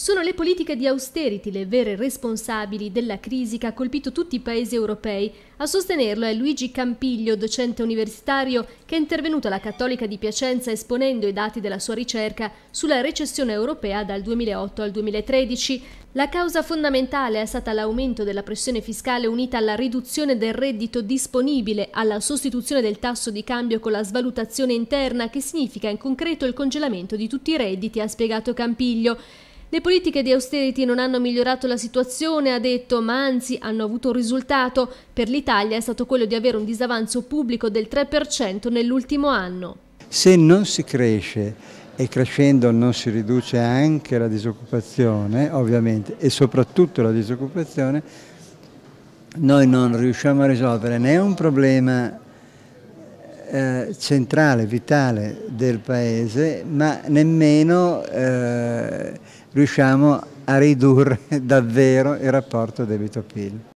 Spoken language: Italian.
Sono le politiche di austerity le vere responsabili della crisi che ha colpito tutti i paesi europei. A sostenerlo è Luigi Campiglio, docente universitario, che è intervenuto alla Cattolica di Piacenza esponendo i dati della sua ricerca sulla recessione europea dal 2008 al 2013. La causa fondamentale è stata l'aumento della pressione fiscale unita alla riduzione del reddito disponibile, alla sostituzione del tasso di cambio con la svalutazione interna, che significa in concreto il congelamento di tutti i redditi, ha spiegato Campiglio. Le politiche di austerity non hanno migliorato la situazione, ha detto, ma anzi hanno avuto un risultato. Per l'Italia è stato quello di avere un disavanzo pubblico del 3% nell'ultimo anno. Se non si cresce e crescendo non si riduce anche la disoccupazione, ovviamente, e soprattutto la disoccupazione, noi non riusciamo a risolvere né un problema eh, centrale, vitale del Paese, ma nemmeno eh, riusciamo a ridurre davvero il rapporto debito-PIL.